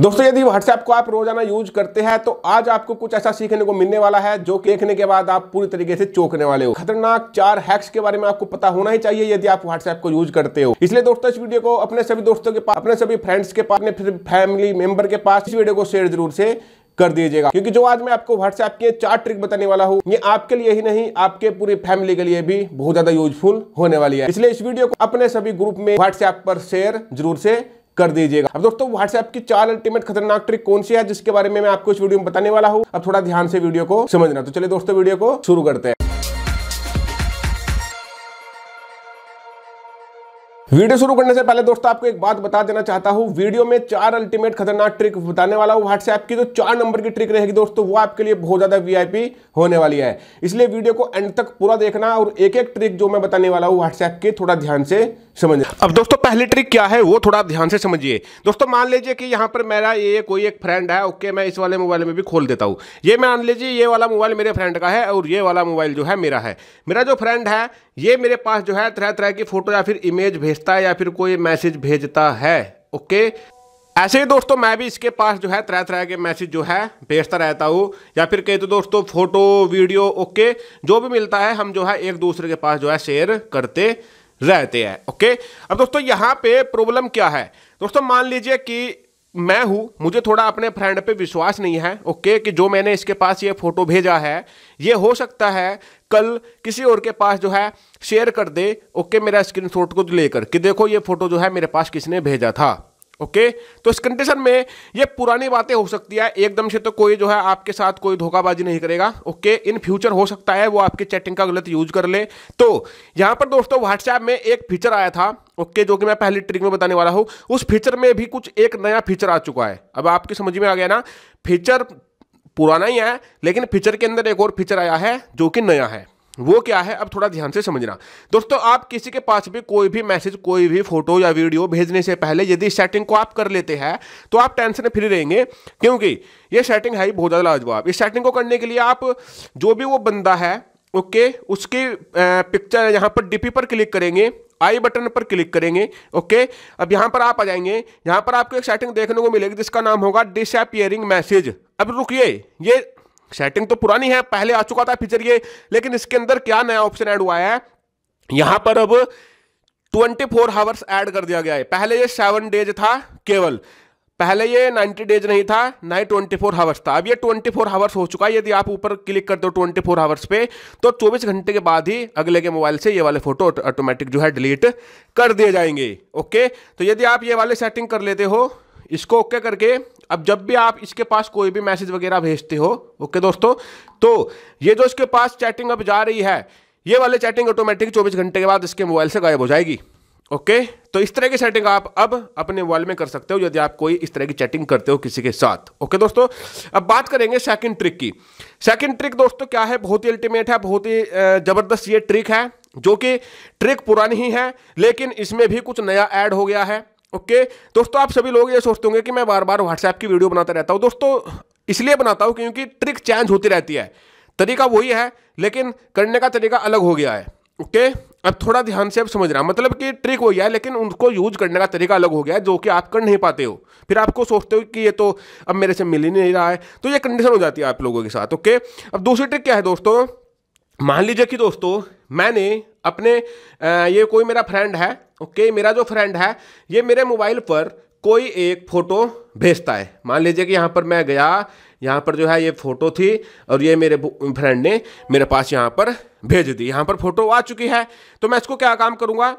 दोस्तों यदि व्हाट्सएप को आप रोजाना यूज करते हैं तो आज आपको कुछ ऐसा सीखने को मिलने वाला है जो देखने के बाद आप पूरी तरीके से चौंकने वाले हो खतरनाक चार हैक्स के बारे में आपको पता होना ही चाहिए यदि आप व्हाट्सएप को यूज करते हो इसलिए दोस्तों इस वीडियो को अपने सभी दोस्तों के पास अपने सभी फ्रेंड्स के पास अपने फैमिली मेंबर के पास इस वीडियो को शेयर जरूर से कर दीजिएगा क्योंकि जो आज मैं आपको व्हाट्सएप के चार ट्रिक बताने वाला हूँ ये आपके लिए ही नहीं आपके पूरी फैमिली के लिए भी बहुत ज्यादा यूजफुल होने वाली है इसलिए इस वीडियो को अपने सभी ग्रुप में व्हाट्सएप पर शेयर जरूर से कर दीजिएगा अब दोस्तों व्हाट्सएप की चार अल्टीमेट खतरनाक ट्रिक कौन सी है जिसके बारे में मैं आपको इस वीडियो में बताने वाला हूँ अब थोड़ा ध्यान से वीडियो को समझना तो चलिए दोस्तों वीडियो को शुरू करते हैं वीडियो शुरू करने से पहले दोस्तों आपको एक बात बता देना चाहता हूँ वीडियो में चार अल्टीमेट खतरनाक ट्रिक बताने वाला हूँ व्हाट्सएप की जो चार नंबर की ट्रिक रहेगी दोस्तों वो आपके लिए बहुत ज्यादा वीआईपी होने वाली है इसलिए वीडियो को एंड तक पूरा देखना और एक एक ट्रिक जो मैं बताने वाला हूँ व्हाट्सएप की थोड़ा ध्यान से समझ अब दोस्तों पहली ट्रिक क्या है वो थोड़ा ध्यान से समझिए दोस्तों मान लीजिए कि यहाँ पर मेरा ये कोई एक फ्रेंड है ओके मैं इस वाले मोबाइल में भी खोल देता हूँ ये मान लीजिए ये वाला मोबाइल मेरे फ्रेंड का है और ये वाला मोबाइल जो है मेरा है मेरा जो फ्रेंड है ये मेरे पास जो है तरह तरह की फ़ोटो या फिर इमेज भेजता है या फिर कोई मैसेज भेजता है ओके ऐसे ही दोस्तों मैं भी इसके पास जो है तरह तरह के मैसेज जो है भेजता रहता हूँ या फिर कहते तो दोस्तों फोटो वीडियो ओके जो भी मिलता है हम जो है एक दूसरे के पास जो है शेयर करते रहते हैं ओके अब दोस्तों यहाँ पे प्रॉब्लम क्या है दोस्तों मान लीजिए कि मैं हूँ मुझे थोड़ा अपने फ्रेंड पे विश्वास नहीं है ओके कि जो मैंने इसके पास ये फोटो भेजा है ये हो सकता है कल किसी और के पास जो है शेयर कर दे ओके मेरा स्क्रीनशॉट को लेकर कि देखो ये फोटो जो है मेरे पास किसने भेजा था ओके तो इस कंडीशन में ये पुरानी बातें हो सकती है एकदम से तो कोई जो है आपके साथ कोई धोखाबाजी नहीं करेगा ओके इन फ्यूचर हो सकता है वो आपकी चैटिंग का गलत यूज कर ले तो यहाँ पर दोस्तों व्हाट्सएप में एक फीचर आया था ओके जो कि मैं पहली ट्रिक में बताने वाला हूँ उस फीचर में भी कुछ एक नया फीचर आ चुका है अब आपकी समझ में आ गया ना फीचर पुराना ही है लेकिन फीचर के अंदर एक और फीचर आया है जो कि नया है वो क्या है अब थोड़ा ध्यान से समझना दोस्तों आप किसी के पास भी कोई भी मैसेज कोई भी फोटो या वीडियो भेजने से पहले यदि सेटिंग को आप कर लेते हैं तो आप टेंशन फ्री रहेंगे क्योंकि ये सेटिंग है ही बहुत ज़्यादा लाजवाब इस सेटिंग को करने के लिए आप जो भी वो बंदा है ओके उसकी पिक्चर यहाँ पर डीपी पर क्लिक करेंगे आई बटन पर क्लिक करेंगे ओके अब यहाँ पर आप आ जाएंगे यहाँ पर आपको एक सेटिंग देखने को मिलेगी जिसका नाम होगा डिसअपियरिंग मैसेज अब रुकिए ये सेटिंग तो पुरानी है पहले आ चुका था फीचर ये लेकिन इसके अंदर क्या नया ऑप्शन ऐड हुआ है यहां पर अब 24 फोर हावर्स एड कर दिया गया है पहले ये सेवन डेज था केवल पहले ये 90 डेज नहीं था ना ही फोर हावर्स था अब ये 24 हावर्स हो चुका है यदि आप ऊपर क्लिक कर दो 24 हावर्स पे तो 24 घंटे के बाद ही अगले के मोबाइल से ये वाले फोटो ऑटोमेटिक जो है डिलीट कर दिए जाएंगे ओके तो यदि आप ये वाले सेटिंग कर लेते हो इसको ओके करके अब जब भी आप इसके पास कोई भी मैसेज वगैरह भेजते हो ओके दोस्तों तो ये जो इसके पास चैटिंग अब जा रही है ये वाले चैटिंग ऑटोमेटिक 24 घंटे के बाद इसके मोबाइल से गायब हो जाएगी ओके तो इस तरह की सेटिंग आप अब अपने मोबाइल में कर सकते हो यदि आप कोई इस तरह की चैटिंग करते हो किसी के साथ ओके दोस्तों अब बात करेंगे सेकंड ट्रिक की सेकंड ट्रिक दोस्तों क्या है बहुत ही अल्टीमेट है बहुत ही ज़बरदस्त ये ट्रिक है जो कि ट्रिक पुरानी ही है लेकिन इसमें भी कुछ नया ऐड हो गया है ओके दोस्तों आप सभी लोग ये सोचते होंगे कि मैं बार बार व्हाट्सएप की वीडियो बनाता रहता हूँ दोस्तों इसलिए बनाता हूँ क्योंकि ट्रिक चेंज होती रहती है तरीका वही है लेकिन करने का तरीका अलग हो गया है ओके अब थोड़ा ध्यान से अब समझ रहा मतलब कि ट्रिक वही है लेकिन उनको यूज करने का तरीका अलग हो गया है जो कि आप कर नहीं पाते हो फिर आपको सोचते हो कि ये तो अब मेरे से मिल ही नहीं रहा है तो ये कंडीशन हो जाती है आप लोगों के साथ ओके अब दूसरी ट्रिक क्या है दोस्तों मान लीजिए कि दोस्तों मैंने अपने ये कोई मेरा फ्रेंड है ओके मेरा जो फ्रेंड है ये मेरे मोबाइल पर कोई एक फ़ोटो भेजता है मान लीजिए कि यहाँ पर मैं गया यहाँ पर जो है ये फ़ोटो थी और ये मेरे फ्रेंड ने मेरे पास यहाँ पर भेज दी यहाँ पर फ़ोटो आ चुकी है तो मैं इसको क्या काम करूँगा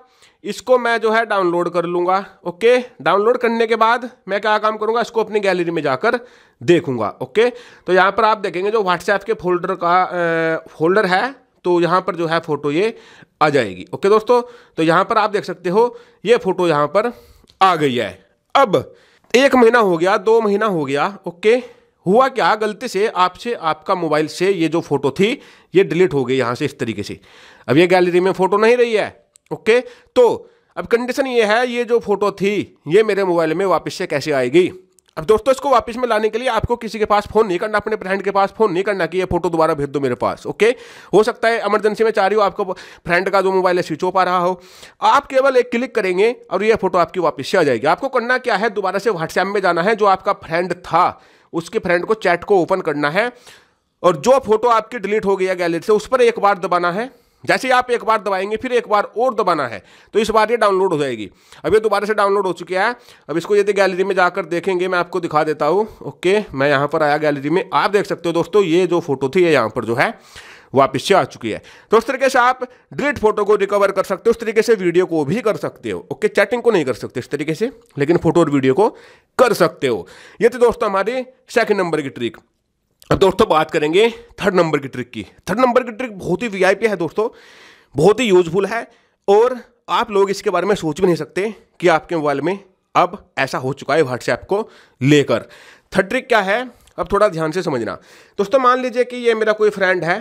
इसको मैं जो है डाउनलोड कर लूँगा ओके डाउनलोड करने के बाद मैं क्या काम करूँगा इसको अपनी गैलरी में जाकर देखूँगा ओके तो यहाँ पर आप देखेंगे जो व्हाट्सएप के फोल्डर का फोल्डर है तो यहाँ पर जो है फ़ोटो ये आ जाएगी ओके दोस्तों तो यहाँ पर आप देख सकते हो ये फ़ोटो यहाँ पर आ गई है अब एक महीना हो गया दो महीना हो गया ओके हुआ क्या गलती से आपसे आपका मोबाइल से ये जो फ़ोटो थी ये डिलीट हो गई यहाँ से इस तरीके से अब ये गैलरी में फ़ोटो नहीं रही है ओके तो अब कंडीशन ये है ये जो फ़ोटो थी ये मेरे मोबाइल में वापस से कैसे आएगी अब दोस्तों इसको वापस में लाने के लिए आपको किसी के पास फोन नहीं करना अपने फ्रेंड के पास फोन नहीं करना कि ये फोटो दोबारा भेज दो मेरे पास ओके हो सकता है इमरजेंसी में चाह रही हो आपको फ्रेंड का जो मोबाइल है स्विच ऑफ पा रहा हो आप केवल एक क्लिक करेंगे और ये फोटो आपकी वापस से आ जाएगी आपको करना क्या है दोबारा से व्हाट्सएप में जाना है जो आपका फ्रेंड था उसके फ्रेंड को चैट को ओपन करना है और जो फोटो आपकी डिलीट हो गया गैलरी से उस पर एक बार दबाना है जैसे ही आप एक बार दबाएंगे फिर एक बार और दबाना है तो इस बार ये डाउनलोड हो जाएगी अब ये दोबारा से डाउनलोड हो चुकी है अब इसको यदि गैलरी में जाकर देखेंगे मैं आपको दिखा देता हूँ ओके मैं यहाँ पर आया गैलरी में आप देख सकते हो दोस्तों ये जो फोटो थी ये यहाँ पर जो है वापस से आ चुकी है तो उस तरीके से आप डिलीट फोटो को रिकवर कर सकते हो उस तरीके से वीडियो को भी कर सकते हो ओके चैटिंग को नहीं कर सकते इस तरीके से लेकिन फोटो और वीडियो को कर सकते हो ये थी दोस्तों हमारी सेकंड नंबर की ट्रिक अब दोस्तों बात करेंगे थर्ड नंबर की ट्रिक की थर्ड नंबर की ट्रिक बहुत ही वीआईपी है दोस्तों बहुत ही यूजफुल है और आप लोग इसके बारे में सोच भी नहीं सकते कि आपके मोबाइल में अब ऐसा हो चुका है व्हाट्सएप को लेकर थर्ड ट्रिक क्या है अब थोड़ा ध्यान से समझना दोस्तों मान लीजिए कि ये मेरा कोई फ्रेंड है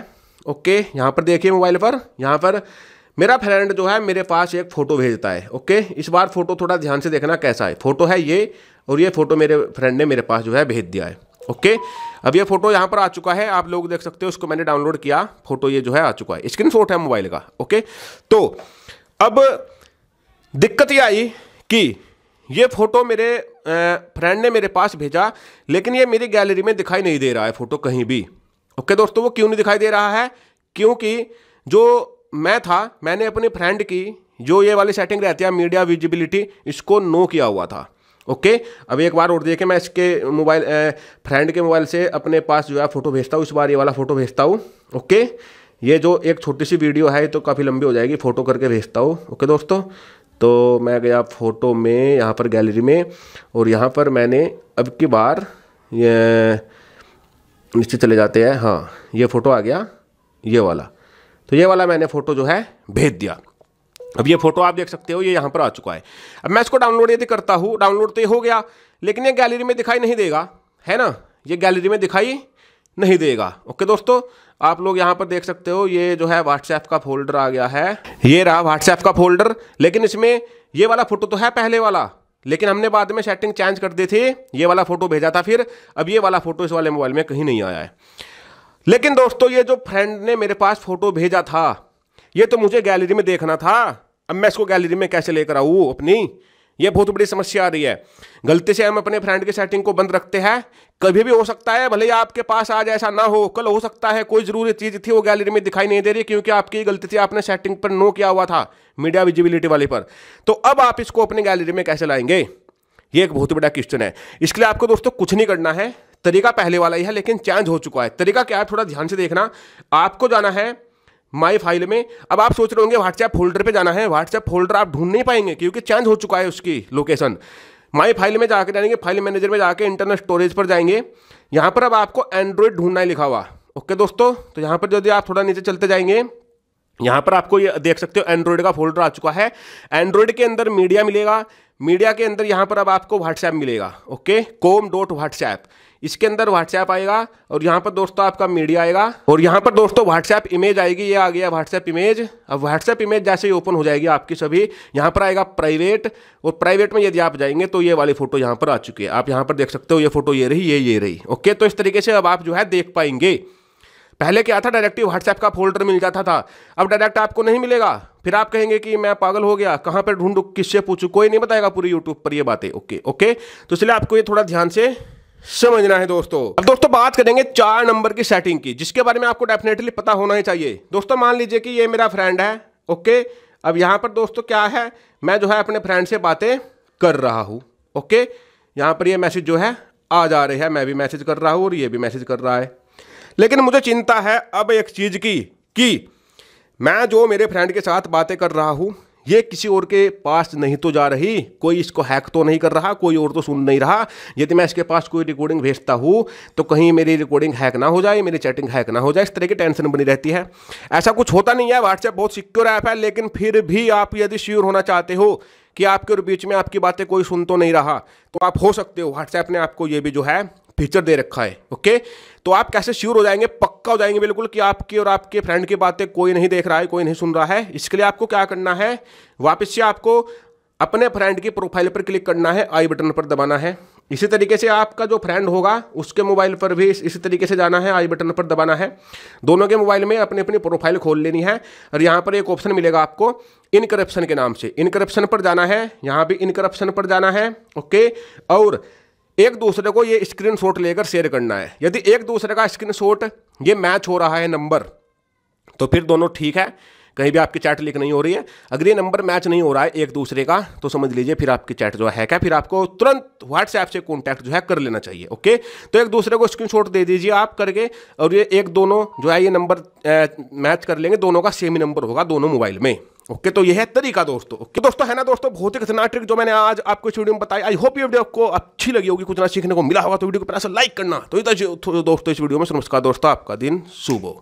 ओके यहाँ पर देखिए मोबाइल पर यहाँ पर मेरा फ्रेंड जो है मेरे पास एक फ़ोटो भेजता है ओके इस बार फ़ोटो थोड़ा ध्यान से देखना कैसा है फ़ोटो है ये और ये फ़ोटो मेरे फ्रेंड ने मेरे पास जो है भेज दिया है ओके अब ये फोटो यहाँ पर आ चुका है आप लोग देख सकते हो उसको मैंने डाउनलोड किया फोटो ये जो है आ चुका है स्क्रीन है मोबाइल का ओके तो अब दिक्कत ये आई कि ये फोटो मेरे फ्रेंड ने मेरे पास भेजा लेकिन ये मेरी गैलरी में दिखाई नहीं दे रहा है फोटो कहीं भी ओके दोस्तों वो क्यों नहीं दिखाई दे रहा है क्योंकि जो मैं था मैंने अपने फ्रेंड की जो ये वाली सेटिंग रहती है मीडिया विजिबिलिटी इसको नो किया हुआ था ओके okay? अब एक बार और देखिए मैं इसके मोबाइल फ्रेंड के मोबाइल से अपने पास जो है फ़ोटो भेजता हूँ इस बार ये वाला फ़ोटो भेजता हूँ ओके okay? ये जो एक छोटी सी वीडियो है तो काफ़ी लंबी हो जाएगी फ़ोटो करके भेजता हूँ ओके okay दोस्तों तो मैं गया फ़ोटो में यहाँ पर गैलरी में और यहाँ पर मैंने अब की बार ये नीचे चले जाते हैं हाँ ये फ़ोटो आ गया ये वाला तो ये वाला मैंने फ़ोटो जो है भेज दिया अब ये फोटो आप देख सकते हो ये यहाँ पर आ चुका है अब मैं इसको डाउनलोड यदि करता हूँ डाउनलोड तो ये हो गया लेकिन ये गैलरी में दिखाई नहीं देगा है ना ये गैलरी में दिखाई नहीं देगा ओके दोस्तों आप लोग यहाँ पर देख सकते हो ये जो है व्हाट्सएप का फोल्डर आ गया है ये रहा व्हाट्सएप का फोल्डर लेकिन इसमें ये वाला फोटो तो है पहले वाला लेकिन हमने बाद में सेटिंग चेंज कर दी थी ये वाला फोटो भेजा था फिर अब ये वाला फोटो इस वाले मोबाइल में कहीं नहीं आया है लेकिन दोस्तों ये जो फ्रेंड ने मेरे पास फोटो भेजा था ये तो मुझे गैलरी में देखना था अब मैं इसको गैलरी में कैसे लेकर आऊँ अपनी ये बहुत बड़ी समस्या आ रही है गलती से हम अपने फ्रेंड की सेटिंग को बंद रखते हैं कभी भी हो सकता है भले ही आपके पास आज ऐसा ना हो कल हो सकता है कोई ज़रूरी चीज़ थी वो गैलरी में दिखाई नहीं दे रही क्योंकि आपकी गलती थी आपने सेटिंग पर नो किया हुआ था मीडिया विजिबिलिटी वाले पर तो अब आप इसको अपनी गैलरी में कैसे लाएंगे ये एक बहुत बड़ा क्वेश्चन है इसके लिए आपको दोस्तों कुछ नहीं करना है तरीका पहले वाला ही है लेकिन चेंज हो चुका है तरीका क्या है थोड़ा ध्यान से देखना आपको जाना है माई फाइल में अब आप सोच रहे होंगे व्हाट्सएप फोल्डर पे जाना है व्हाट्सएप फोल्डर आप ढूंढ नहीं पाएंगे क्योंकि चेंज हो चुका है उसकी लोकेशन माई फाइल में जाकर जाएंगे फाइल मैनेजर में जाकर इंटरनल स्टोरेज पर जाएंगे यहाँ पर अब आपको एंड्रॉयड ढूंढना है लिखा हुआ ओके दोस्तों तो यहाँ पर यदि आप थोड़ा नीचे चलते जाएंगे यहाँ पर आपको ये देख सकते हो एंड्रॉयड का फोल्डर आ चुका है एंड्रॉयड के अंदर मीडिया मिलेगा मीडिया के अंदर यहाँ पर अब आपको व्हाट्सएप मिलेगा ओके कोम डॉट व्हाट्सएप इसके अंदर व्हाट्सएप आएगा और यहाँ पर दोस्तों आपका मीडिया आएगा और यहाँ पर दोस्तों व्हाट्सएप इमेज आएगी ये आ गया व्हाट्सएप इमेज अब व्हाट्सएप इमेज जैसे ही ओपन हो जाएगी आपकी सभी यहाँ पर आएगा प्राइवेट और प्राइवेट में यदि आप जाएंगे तो ये वाली फोटो यहाँ पर आ चुकी है आप यहाँ पर देख सकते हो ये फोटो ये रही ये ये रही ओके तो इस तरीके से अब आप जो है देख पाएंगे पहले क्या था डायरेक्टली व्हाट्सएप का फोल्डर मिल जाता था अब डायरेक्ट आपको नहीं मिलेगा फिर आप कहेंगे कि मैं पागल हो गया कहाँ पर ढूंढू किससे पूछूँ कोई नहीं बताएगा पूरी यूट्यूब पर ये बातें ओके ओके तो इसलिए आपको ये थोड़ा ध्यान से समझना है दोस्तों अब दोस्तों बात करेंगे चार नंबर की सेटिंग की जिसके बारे में आपको डेफिनेटली पता होना ही चाहिए दोस्तों मान लीजिए कि ये मेरा फ्रेंड है ओके अब यहाँ पर दोस्तों क्या है मैं जो है अपने फ्रेंड से बातें कर रहा हूँ ओके यहाँ पर ये मैसेज जो है आ जा रहे हैं मैं भी मैसेज कर रहा हूँ और ये भी मैसेज कर रहा है लेकिन मुझे चिंता है अब एक चीज़ की कि मैं जो मेरे फ्रेंड के साथ बातें कर रहा हूँ ये किसी और के पास नहीं तो जा रही कोई इसको हैक तो नहीं कर रहा कोई और तो सुन नहीं रहा यदि मैं इसके पास कोई रिकॉर्डिंग भेजता हूँ तो कहीं मेरी रिकॉर्डिंग हैक ना हो जाए मेरी चैटिंग हैक ना हो जाए इस तरह की टेंशन बनी रहती है ऐसा कुछ होता नहीं है व्हाट्सएप बहुत सिक्योर ऐप है लेकिन फिर भी आप यदि श्योर होना चाहते हो कि आपके और बीच में आपकी बातें कोई सुन तो नहीं रहा तो आप हो सकते हो व्हाट्सएप ने आपको ये भी जो है फीचर दे रखा है ओके तो आप कैसे श्योर हो जाएंगे पक्का हो जाएंगे बिल्कुल कि आपकी और आपके फ्रेंड की बातें कोई नहीं देख रहा है कोई नहीं सुन रहा है इसके लिए आपको क्या करना है वापस से आपको अपने फ्रेंड की प्रोफाइल पर क्लिक करना है आई बटन पर दबाना है इसी तरीके से आपका जो फ्रेंड होगा उसके मोबाइल पर भी इसी तरीके से जाना है आई बटन पर दबाना है दोनों के मोबाइल में अपनी अपनी प्रोफाइल खोल लेनी है और यहाँ पर एक ऑप्शन मिलेगा आपको इन करप्शन के नाम से इन करप्शन पर जाना है यहाँ भी इन करप्शन पर जाना है ओके और एक दूसरे को ये शॉट लेकर शेयर करना है यदि एक दूसरे का शॉट ये मैच हो रहा है नंबर तो फिर दोनों ठीक है कहीं भी आपकी चैट लिख नहीं हो रही है अगर ये नंबर मैच नहीं हो रहा है एक दूसरे का तो समझ लीजिए फिर आपकी चैट जो है क्या फिर आपको तुरंत व्हाट्सएप से कॉन्टैक्ट जो है कर लेना चाहिए ओके तो एक दूसरे को स्क्रीन दे दीजिए आप करके और ये एक दोनों जो है ये नंबर मैच कर लेंगे दोनों का सेम ही नंबर होगा दोनों मोबाइल में ओके तो यह है तरीका दोस्तों ओके तो दोस्तों है ना दोस्तों बहुत ही खतरनाक ट्रिक जो मैंने आज आपको इस वीडियो में बताया आई होप ये वीडियो आपको अच्छी लगी होगी कुछ ना सीखने को मिला होगा तो वीडियो को पहले से लाइक करना तो इधर तो दोस्तों इस वीडियो में नमस्कार दोस्तों आपका दिन सुबह